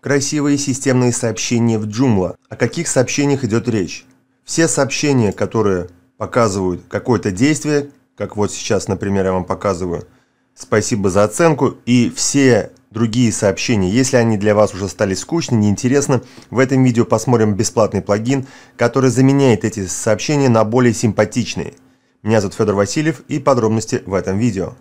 Красивые системные сообщения в Joomla. О каких сообщениях идет речь? Все сообщения, которые показывают какое-то действие, как вот сейчас, например, я вам показываю, спасибо за оценку, и все другие сообщения, если они для вас уже стали скучны, неинтересны, в этом видео посмотрим бесплатный плагин, который заменяет эти сообщения на более симпатичные. Меня зовут Федор Васильев и подробности в этом видео.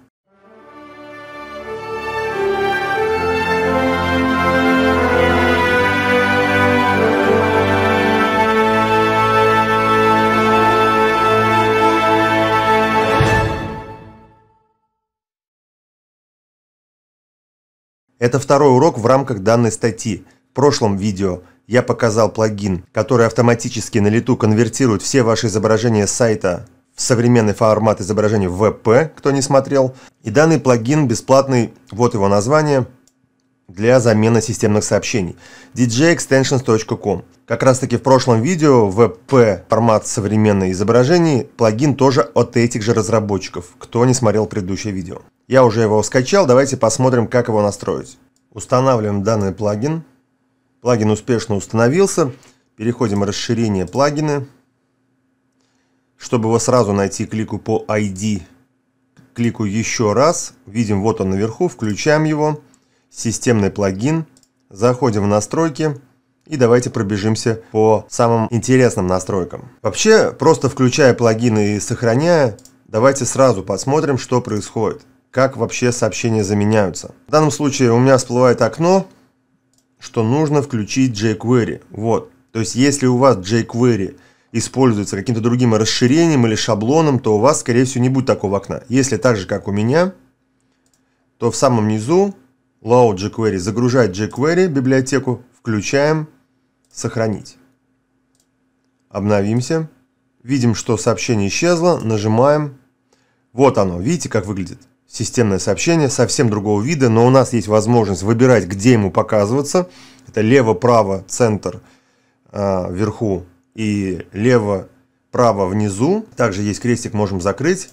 Это второй урок в рамках данной статьи. В прошлом видео я показал плагин, который автоматически на лету конвертирует все ваши изображения сайта в современный формат изображения в VP, кто не смотрел. И данный плагин бесплатный, вот его название – для замены системных сообщений djextensions.com. Как раз таки в прошлом видео VP формат современных изображений плагин тоже от этих же разработчиков, кто не смотрел предыдущее видео. Я уже его скачал, давайте посмотрим, как его настроить. Устанавливаем данный плагин. Плагин успешно установился. Переходим в расширение плагины. Чтобы его сразу найти, клику по ID. Кликаю еще раз. Видим, вот он наверху. Включаем его системный плагин, заходим в настройки и давайте пробежимся по самым интересным настройкам. Вообще, просто включая плагины и сохраняя, давайте сразу посмотрим, что происходит. Как вообще сообщения заменяются. В данном случае у меня всплывает окно, что нужно включить jQuery. Вот. То есть, если у вас jQuery используется каким-то другим расширением или шаблоном, то у вас, скорее всего, не будет такого окна. Если так же, как у меня, то в самом низу Load jQuery загружать jQuery библиотеку, включаем, сохранить. Обновимся. Видим, что сообщение исчезло, нажимаем. Вот оно, видите, как выглядит? Системное сообщение совсем другого вида, но у нас есть возможность выбирать, где ему показываться. Это лево, право, центр, э, вверху и лево, право, внизу. Также есть крестик, можем закрыть.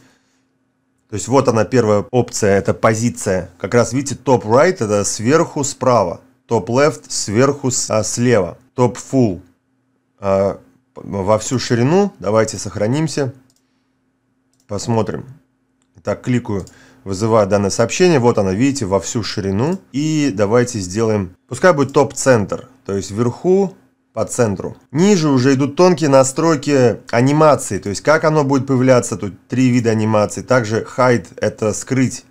То есть вот она первая опция, это позиция. Как раз видите, топ right это сверху справа, топ left сверху а, слева, топ full а, во всю ширину. Давайте сохранимся, посмотрим. Так, кликаю, вызываю данное сообщение. Вот она, видите, во всю ширину. И давайте сделаем, пускай будет топ центр, то есть вверху по центру. Ниже уже идут тонкие настройки анимации, то есть как оно будет появляться, тут три вида анимации. Также hide – это скрыть,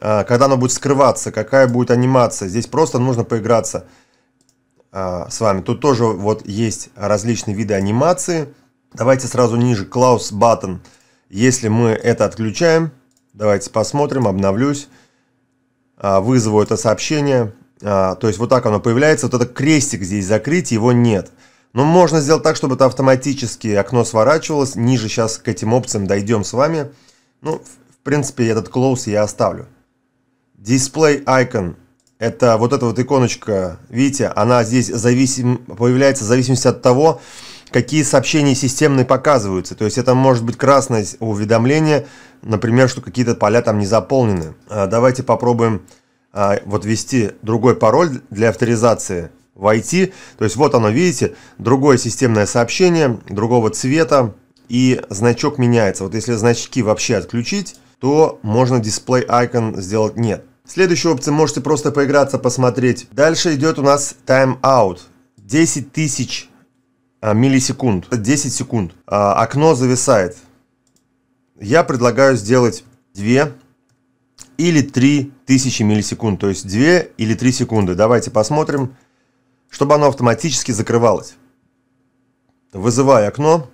а, когда оно будет скрываться, какая будет анимация. Здесь просто нужно поиграться а, с вами. Тут тоже вот есть различные виды анимации. Давайте сразу ниже Klaus Button. Если мы это отключаем, давайте посмотрим, обновлюсь, а, вызову это сообщение – а, то есть вот так оно появляется, вот этот крестик здесь закрыть, его нет. Но можно сделать так, чтобы это автоматически окно сворачивалось. Ниже сейчас к этим опциям дойдем с вами. Ну, в принципе, этот close я оставлю. Display icon. Это вот эта вот иконочка, видите, она здесь зависим, появляется в зависимости от того, какие сообщения системные показываются. То есть это может быть красное уведомление, например, что какие-то поля там не заполнены. А, давайте попробуем а, вот ввести другой пароль для авторизации войти. То есть вот оно, видите, другое системное сообщение, другого цвета и значок меняется. Вот если значки вообще отключить, то можно дисплей icon сделать нет. Следующая опция, можете просто поиграться, посмотреть. Дальше идет у нас тайм-аут. 10 тысяч а, миллисекунд, 10 секунд. А, окно зависает. Я предлагаю сделать 2 или 3000 миллисекунд, то есть 2 или 3 секунды. Давайте посмотрим, чтобы оно автоматически закрывалось. Вызываю окно,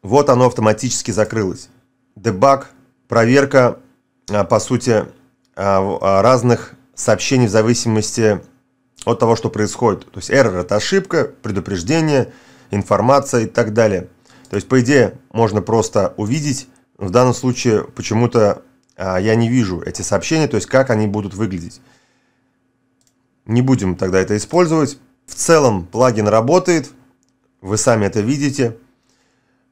вот оно автоматически закрылось. Дебаг, проверка, а, по сути, а, а, разных сообщений в зависимости от того, что происходит. То есть error – это ошибка, предупреждение, информация и так далее. То есть, по идее, можно просто увидеть, в данном случае почему-то а, я не вижу эти сообщения, то есть как они будут выглядеть. Не будем тогда это использовать. В целом плагин работает, вы сами это видите.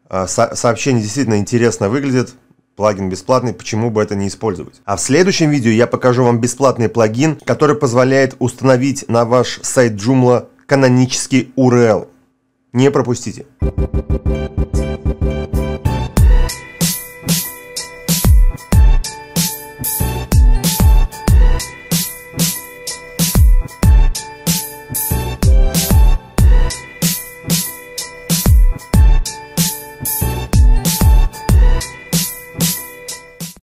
А, со сообщение действительно интересно выглядит, плагин бесплатный, почему бы это не использовать. А в следующем видео я покажу вам бесплатный плагин, который позволяет установить на ваш сайт Joomla канонический URL. Не пропустите. Thank you.